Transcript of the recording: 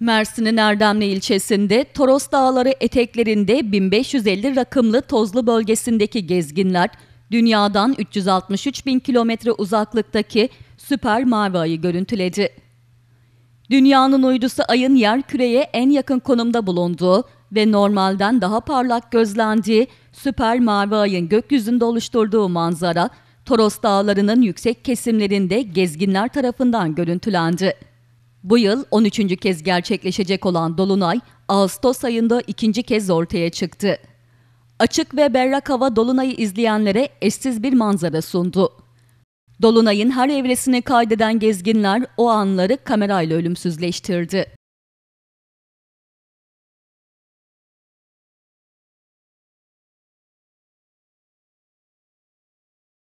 Mersin'in Erdemli ilçesinde Toros Dağları eteklerinde 1550 rakımlı tozlu bölgesindeki gezginler dünyadan 363 bin kilometre uzaklıktaki süper mavi ayı görüntüledi. Dünyanın uydusu ayın yer küreye en yakın konumda bulunduğu ve normalden daha parlak gözlendiği süper mavi ayın gökyüzünde oluşturduğu manzara Toros Dağları'nın yüksek kesimlerinde gezginler tarafından görüntülendi. Bu yıl 13. kez gerçekleşecek olan Dolunay, Ağustos ayında ikinci kez ortaya çıktı. Açık ve berrak hava Dolunay'ı izleyenlere eşsiz bir manzara sundu. Dolunay'ın her evresini kaydeden gezginler o anları kamerayla ölümsüzleştirdi.